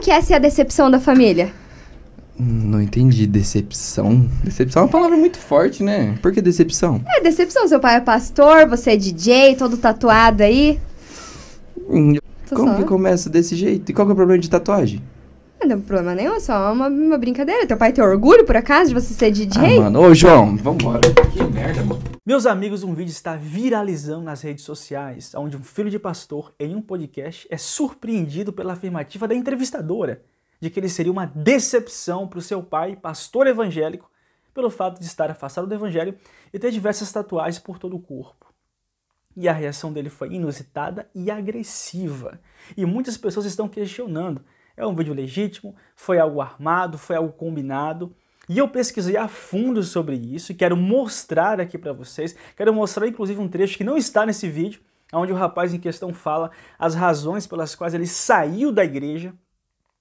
Como que essa é a decepção da família? Não entendi. Decepção? Decepção é uma palavra muito forte, né? Por que decepção? É, decepção. Seu pai é pastor, você é DJ, todo tatuado aí. Hum, como que começa desse jeito? E qual que é o problema de tatuagem? Não tem problema nenhum, é só uma, uma brincadeira. Teu pai tem orgulho, por acaso, de você ser DJ? Ah, mano, ô João, vambora. Que merda, mano. Meus amigos, um vídeo está viralizando nas redes sociais, onde um filho de pastor, em um podcast, é surpreendido pela afirmativa da entrevistadora de que ele seria uma decepção para o seu pai, pastor evangélico, pelo fato de estar afastado do evangelho e ter diversas tatuagens por todo o corpo. E a reação dele foi inusitada e agressiva. E muitas pessoas estão questionando é um vídeo legítimo, foi algo armado, foi algo combinado. E eu pesquisei a fundo sobre isso e quero mostrar aqui para vocês. Quero mostrar inclusive um trecho que não está nesse vídeo, onde o rapaz em questão fala as razões pelas quais ele saiu da igreja.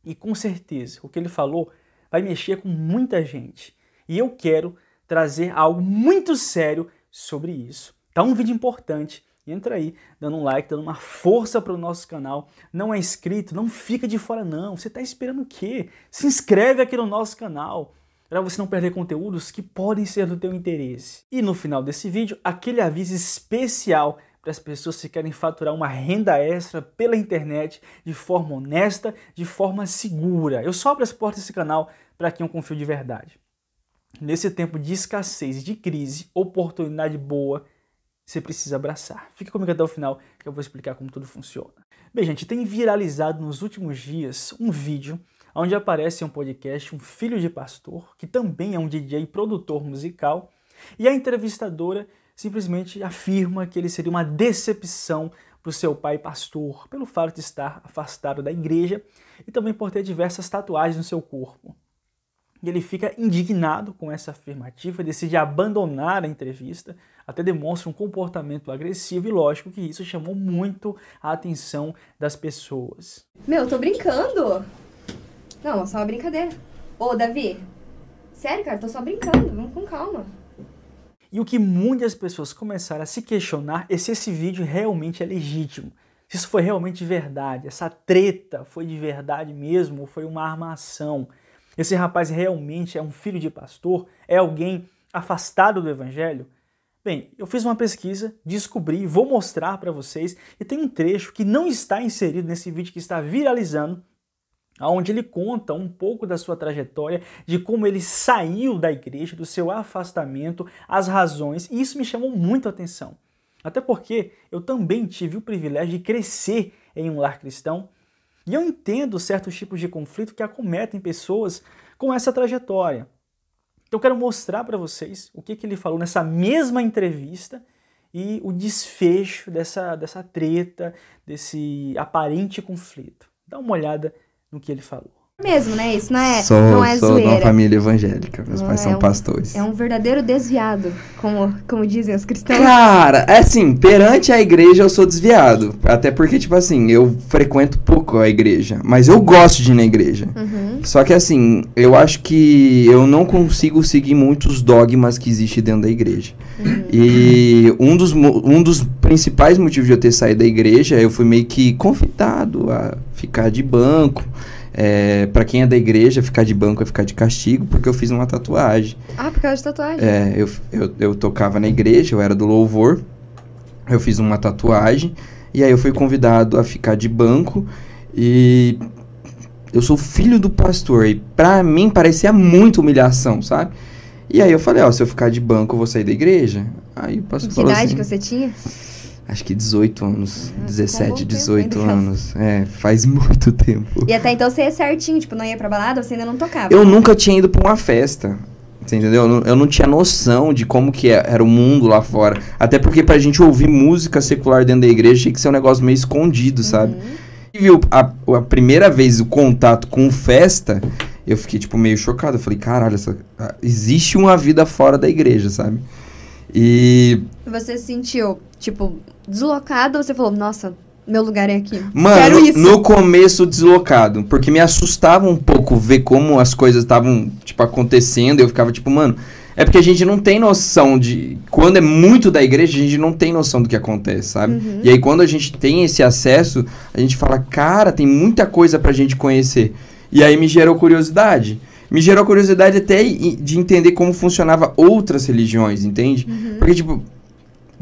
E com certeza, o que ele falou vai mexer com muita gente. E eu quero trazer algo muito sério sobre isso. Tá um vídeo importante entra aí dando um like, dando uma força para o nosso canal. Não é inscrito, não fica de fora não. Você está esperando o quê? Se inscreve aqui no nosso canal para você não perder conteúdos que podem ser do teu interesse. E no final desse vídeo, aquele aviso especial para as pessoas que querem faturar uma renda extra pela internet de forma honesta, de forma segura. Eu só abro as portas desse canal para quem eu confio de verdade. Nesse tempo de escassez, de crise, oportunidade boa você precisa abraçar. Fica comigo até o final que eu vou explicar como tudo funciona. Bem, gente, tem viralizado nos últimos dias um vídeo onde aparece em um podcast um filho de pastor, que também é um DJ e produtor musical, e a entrevistadora simplesmente afirma que ele seria uma decepção para o seu pai pastor, pelo fato de estar afastado da igreja e também por ter diversas tatuagens no seu corpo. E ele fica indignado com essa afirmativa, decide abandonar a entrevista, até demonstra um comportamento agressivo e lógico que isso chamou muito a atenção das pessoas. Meu, eu tô brincando! Não, é só uma brincadeira. Ô, Davi, sério, cara, tô só brincando, vamos com calma. E o que muitas pessoas começaram a se questionar é se esse vídeo realmente é legítimo. Se isso foi realmente verdade, essa treta foi de verdade mesmo ou foi uma armação. Esse rapaz realmente é um filho de pastor? É alguém afastado do evangelho? Bem, eu fiz uma pesquisa, descobri, vou mostrar para vocês e tem um trecho que não está inserido nesse vídeo que está viralizando, onde ele conta um pouco da sua trajetória, de como ele saiu da igreja, do seu afastamento, as razões, e isso me chamou muito a atenção. Até porque eu também tive o privilégio de crescer em um lar cristão, e eu entendo certos tipos de conflito que acometem pessoas com essa trajetória. Então eu quero mostrar para vocês o que, que ele falou nessa mesma entrevista e o desfecho dessa, dessa treta, desse aparente conflito. Dá uma olhada no que ele falou mesmo, né? Isso não é, sou, não é sou zoeira. Sou de uma família evangélica, meus não pais é são um, pastores. É um verdadeiro desviado, como, como dizem os cristãos. Cara, é assim, perante a igreja eu sou desviado. Até porque, tipo assim, eu frequento pouco a igreja, mas eu gosto de ir na igreja. Uhum. Só que assim, eu acho que eu não consigo seguir muitos dogmas que existem dentro da igreja. Uhum. E um dos, um dos principais motivos de eu ter saído da igreja, eu fui meio que convidado a ficar de banco. É, para quem é da igreja, ficar de banco é ficar de castigo, porque eu fiz uma tatuagem. Ah, por causa de tatuagem? É, eu, eu, eu tocava na igreja, eu era do louvor, eu fiz uma tatuagem, e aí eu fui convidado a ficar de banco, e eu sou filho do pastor, e pra mim parecia muita humilhação, sabe? E aí eu falei, ó, se eu ficar de banco, eu vou sair da igreja. Aí o pastor e que idade assim, que você tinha? acho que 18 anos, ah, 17, tá 18 anos. É, faz muito tempo. E até então você é certinho, tipo, não ia pra balada, você ainda não tocava. Eu nunca tinha ido pra uma festa. Você entendeu? Eu não, eu não tinha noção de como que é, era o mundo lá fora. Até porque pra gente ouvir música secular dentro da igreja tinha que ser um negócio meio escondido, sabe? Uhum. E viu, a, a primeira vez o contato com festa, eu fiquei, tipo, meio chocado. Eu falei, caralho, essa, existe uma vida fora da igreja, sabe? E. Você sentiu Tipo, deslocado, você falou, nossa, meu lugar é aqui. Mano, no começo deslocado, porque me assustava um pouco ver como as coisas estavam, tipo, acontecendo. Eu ficava tipo, mano, é porque a gente não tem noção de quando é muito da igreja, a gente não tem noção do que acontece, sabe? Uhum. E aí quando a gente tem esse acesso, a gente fala, cara, tem muita coisa pra gente conhecer. E aí me gerou curiosidade. Me gerou curiosidade até de entender como funcionava outras religiões, entende? Uhum. Porque tipo,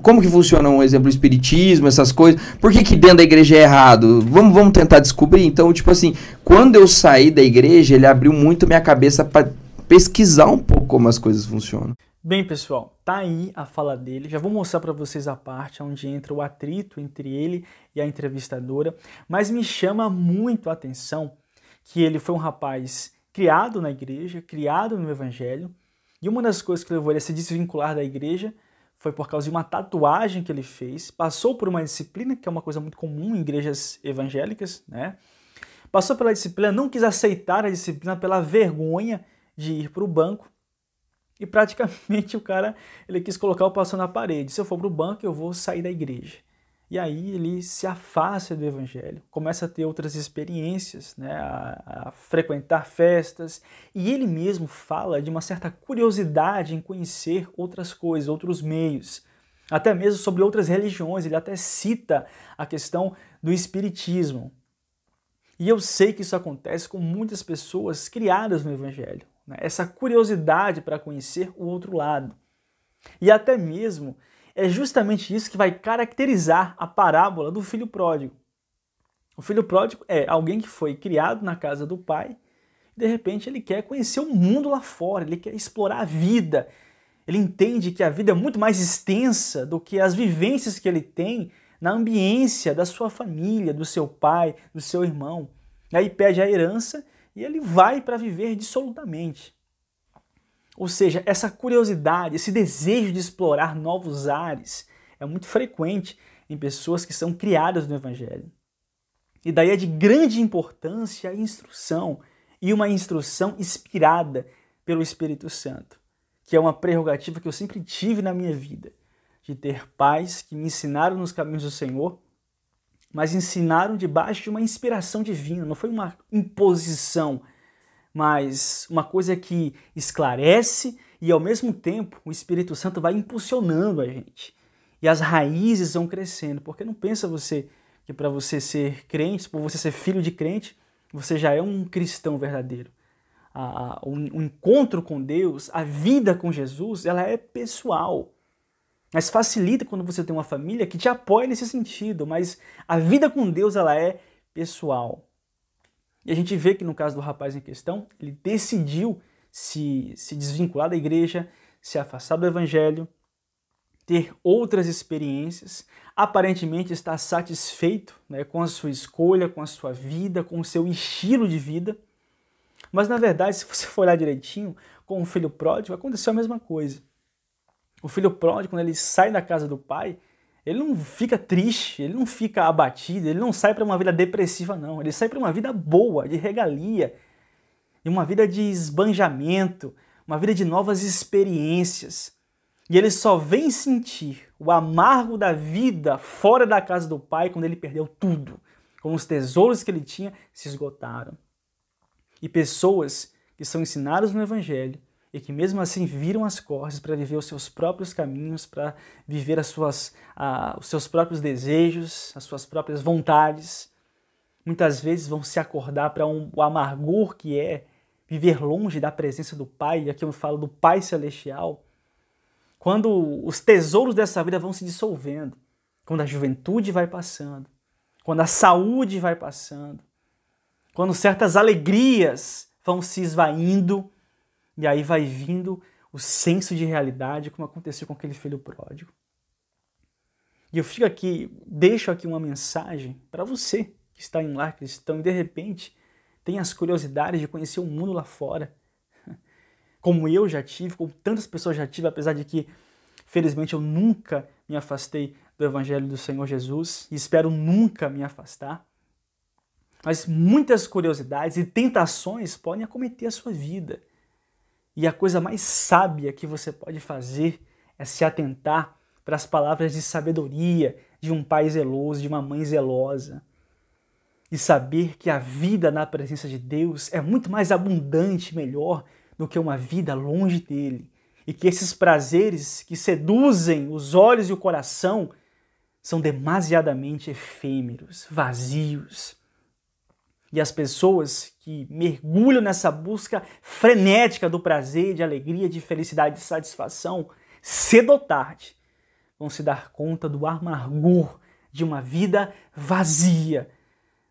como que funciona um exemplo, espiritismo, essas coisas? Por que, que dentro da igreja é errado? Vamos, vamos tentar descobrir. Então, tipo assim, quando eu saí da igreja, ele abriu muito minha cabeça para pesquisar um pouco como as coisas funcionam. Bem, pessoal, tá aí a fala dele. Já vou mostrar para vocês a parte onde entra o atrito entre ele e a entrevistadora, mas me chama muito a atenção que ele foi um rapaz criado na igreja, criado no evangelho, e uma das coisas que levou ele a se desvincular da igreja foi por causa de uma tatuagem que ele fez, passou por uma disciplina, que é uma coisa muito comum em igrejas evangélicas, né? Passou pela disciplina, não quis aceitar a disciplina pela vergonha de ir para o banco. E praticamente o cara, ele quis colocar o pastor na parede. Se eu for para o banco, eu vou sair da igreja. E aí ele se afasta do evangelho, começa a ter outras experiências, né, a, a, frequentar festas, e ele mesmo fala de uma certa curiosidade em conhecer outras coisas, outros meios, até mesmo sobre outras religiões, ele até cita a questão do espiritismo. E eu sei que isso acontece com muitas pessoas criadas no evangelho, né, essa curiosidade para conhecer o outro lado. E até mesmo é justamente isso que vai caracterizar a parábola do filho pródigo. O filho pródigo é alguém que foi criado na casa do pai e de repente ele quer conhecer o mundo lá fora, ele quer explorar a vida. Ele entende que a vida é muito mais extensa do que as vivências que ele tem na ambiência da sua família, do seu pai, do seu irmão. Aí pede a herança e ele vai para viver dissolutamente. Ou seja, essa curiosidade, esse desejo de explorar novos ares é muito frequente em pessoas que são criadas no Evangelho. E daí é de grande importância a instrução, e uma instrução inspirada pelo Espírito Santo, que é uma prerrogativa que eu sempre tive na minha vida, de ter pais que me ensinaram nos caminhos do Senhor, mas ensinaram debaixo de uma inspiração divina, não foi uma imposição mas uma coisa é que esclarece e ao mesmo tempo o Espírito Santo vai impulsionando a gente. E as raízes vão crescendo, porque não pensa você que para você ser crente, por você ser filho de crente, você já é um cristão verdadeiro. A, a, o, o encontro com Deus, a vida com Jesus, ela é pessoal. Mas facilita quando você tem uma família que te apoia nesse sentido, mas a vida com Deus ela é pessoal. E a gente vê que no caso do rapaz em questão, ele decidiu se, se desvincular da igreja, se afastar do evangelho, ter outras experiências, aparentemente está satisfeito né, com a sua escolha, com a sua vida, com o seu estilo de vida. Mas na verdade, se você for olhar direitinho, com o filho pródigo aconteceu a mesma coisa. O filho pródigo, quando ele sai da casa do pai, ele não fica triste, ele não fica abatido, ele não sai para uma vida depressiva, não. Ele sai para uma vida boa, de regalia, e uma vida de esbanjamento, uma vida de novas experiências. E ele só vem sentir o amargo da vida fora da casa do pai quando ele perdeu tudo, quando os tesouros que ele tinha se esgotaram. E pessoas que são ensinadas no Evangelho e que mesmo assim viram as costas para viver os seus próprios caminhos, para viver as suas, uh, os seus próprios desejos, as suas próprias vontades. Muitas vezes vão se acordar para um, o amargor que é viver longe da presença do Pai, e aqui eu falo do Pai Celestial, quando os tesouros dessa vida vão se dissolvendo, quando a juventude vai passando, quando a saúde vai passando, quando certas alegrias vão se esvaindo, e aí vai vindo o senso de realidade, como aconteceu com aquele filho pródigo. E eu fico aqui, deixo aqui uma mensagem para você que está em lar cristão e de repente tem as curiosidades de conhecer o mundo lá fora. Como eu já tive, como tantas pessoas já tive, apesar de que, felizmente, eu nunca me afastei do Evangelho do Senhor Jesus e espero nunca me afastar. Mas muitas curiosidades e tentações podem acometer a sua vida. E a coisa mais sábia que você pode fazer é se atentar para as palavras de sabedoria de um pai zeloso, de uma mãe zelosa. E saber que a vida na presença de Deus é muito mais abundante, melhor do que uma vida longe dele. E que esses prazeres que seduzem os olhos e o coração são demasiadamente efêmeros, vazios. E as pessoas que mergulham nessa busca frenética do prazer, de alegria, de felicidade, de satisfação, cedo ou tarde vão se dar conta do amargor de uma vida vazia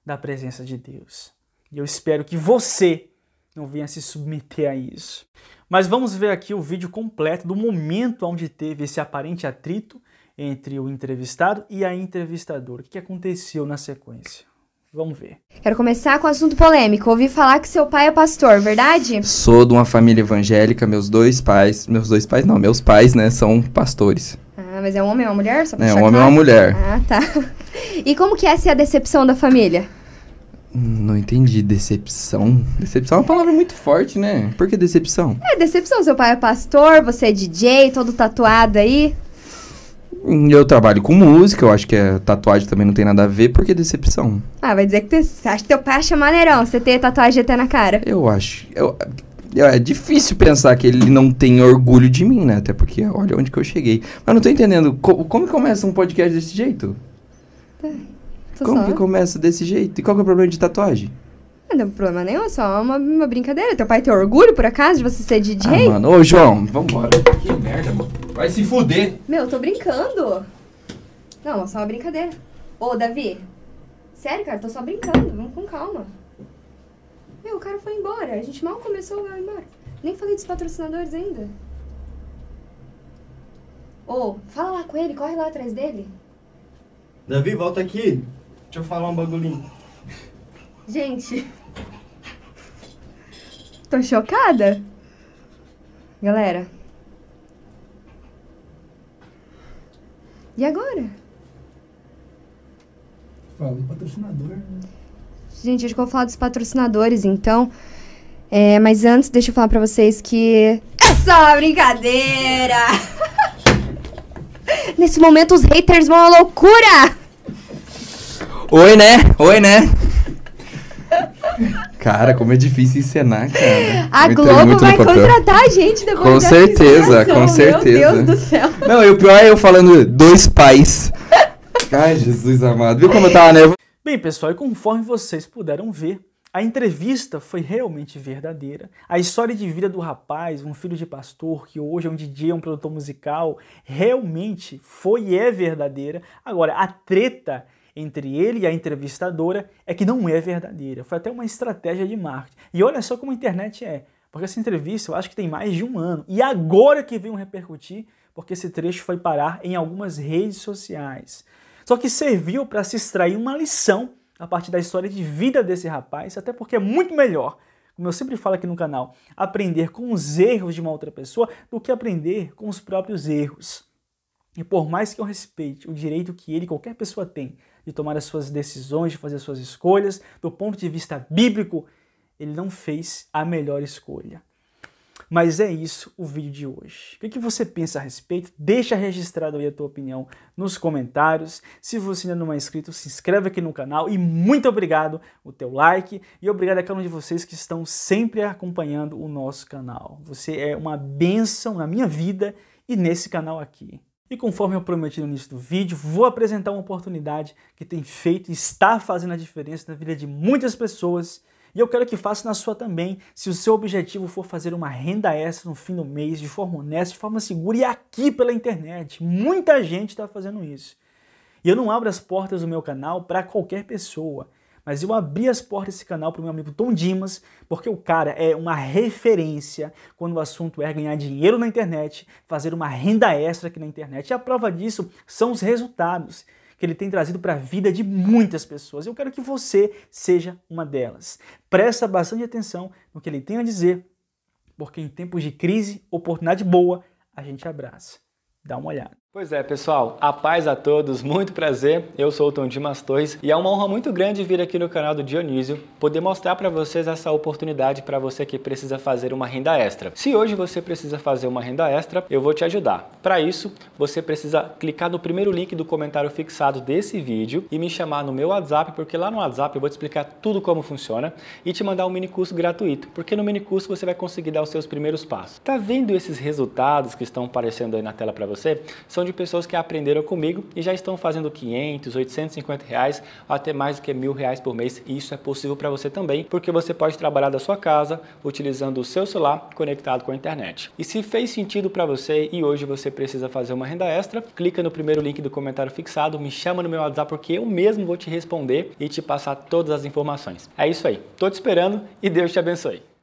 da presença de Deus. E eu espero que você não venha se submeter a isso. Mas vamos ver aqui o vídeo completo do momento onde teve esse aparente atrito entre o entrevistado e a entrevistadora. O que aconteceu na sequência? Vamos ver. Quero começar com um assunto polêmico. Ouvi falar que seu pai é pastor, verdade? Sou de uma família evangélica, meus dois pais, meus dois pais não, meus pais, né, são pastores. Ah, mas é um homem ou uma mulher? Só pra é, um homem ou uma mulher. Ah, tá. E como que essa é a decepção da família? Não entendi. Decepção? Decepção é uma palavra muito forte, né? Por que decepção? É, decepção. Seu pai é pastor, você é DJ, todo tatuado aí. Eu trabalho com música, eu acho que a é tatuagem também não tem nada a ver, porque é decepção. Ah, vai dizer que tu, você acha que teu pai acha maneirão, você ter tatuagem até na cara. Eu acho. Eu, eu, é difícil pensar que ele não tem orgulho de mim, né? Até porque olha onde que eu cheguei. Mas não tô entendendo, co como que começa um podcast desse jeito? Tá, como só. que começa desse jeito? E qual que é o problema de tatuagem? Não tem problema nenhum, é só uma, uma brincadeira. Teu pai tem orgulho, por acaso, de você ser DJ? Ah, mano, ô João, vambora. Que merda, mano. Vai se fuder. Meu, eu tô brincando. Não, é só uma brincadeira. Ô, Davi. Sério, cara, tô só brincando. Vamos com calma. Meu, o cara foi embora. A gente mal começou, vai embora. Nem falei dos patrocinadores ainda. Ô, fala lá com ele, corre lá atrás dele. Davi, volta aqui. Deixa eu falar um bagulhinho. Gente, tô chocada. Galera. E agora? Fala do patrocinador. Né? Gente, acho que eu vou falar dos patrocinadores, então. É, mas antes, deixa eu falar pra vocês que... É só brincadeira! Nesse momento, os haters vão à loucura! Oi, né? Oi, né? Cara, como é difícil encenar, cara. A muito, Globo muito vai contratar a gente depois Com certeza, com certeza. Meu Deus do céu. Não, e o pior é eu falando dois pais. Ai, Jesus amado. Viu como eu tava nervoso? Bem, pessoal, e conforme vocês puderam ver, a entrevista foi realmente verdadeira. A história de vida do rapaz, um filho de pastor, que hoje é um DJ, um produtor musical, realmente foi e é verdadeira. Agora, a treta entre ele e a entrevistadora é que não é verdadeira. Foi até uma estratégia de marketing. E olha só como a internet é. Porque essa entrevista eu acho que tem mais de um ano. E agora que veio repercutir, porque esse trecho foi parar em algumas redes sociais. Só que serviu para se extrair uma lição a partir da história de vida desse rapaz, até porque é muito melhor, como eu sempre falo aqui no canal, aprender com os erros de uma outra pessoa do que aprender com os próprios erros. E por mais que eu respeite o direito que ele, qualquer pessoa, tem de tomar as suas decisões, de fazer as suas escolhas. Do ponto de vista bíblico, ele não fez a melhor escolha. Mas é isso o vídeo de hoje. O que, que você pensa a respeito? Deixa registrado aí a tua opinião nos comentários. Se você ainda não é inscrito, se inscreve aqui no canal e muito obrigado o teu like e obrigado a cada um de vocês que estão sempre acompanhando o nosso canal. Você é uma bênção na minha vida e nesse canal aqui. E conforme eu prometi no início do vídeo, vou apresentar uma oportunidade que tem feito e está fazendo a diferença na vida de muitas pessoas. E eu quero que faça na sua também, se o seu objetivo for fazer uma renda extra no fim do mês, de forma honesta, de forma segura e aqui pela internet. Muita gente está fazendo isso. E eu não abro as portas do meu canal para qualquer pessoa mas eu abri as portas desse canal para o meu amigo Tom Dimas, porque o cara é uma referência quando o assunto é ganhar dinheiro na internet, fazer uma renda extra aqui na internet. E a prova disso são os resultados que ele tem trazido para a vida de muitas pessoas. Eu quero que você seja uma delas. Presta bastante atenção no que ele tem a dizer, porque em tempos de crise, oportunidade boa, a gente abraça. Dá uma olhada. Pois é, pessoal, a paz a todos, muito prazer. Eu sou o Tom Dimas Torres e é uma honra muito grande vir aqui no canal do Dionísio poder mostrar para vocês essa oportunidade para você que precisa fazer uma renda extra. Se hoje você precisa fazer uma renda extra, eu vou te ajudar. Para isso, você precisa clicar no primeiro link do comentário fixado desse vídeo e me chamar no meu WhatsApp, porque lá no WhatsApp eu vou te explicar tudo como funciona e te mandar um mini curso gratuito, porque no mini curso você vai conseguir dar os seus primeiros passos. Tá vendo esses resultados que estão aparecendo aí na tela para você? São de pessoas que aprenderam comigo e já estão fazendo 500, 850 reais, até mais do que mil reais por mês. E isso é possível para você também, porque você pode trabalhar da sua casa utilizando o seu celular conectado com a internet. E se fez sentido para você e hoje você precisa fazer uma renda extra, clica no primeiro link do comentário fixado, me chama no meu WhatsApp porque eu mesmo vou te responder e te passar todas as informações. É isso aí. estou te esperando e Deus te abençoe.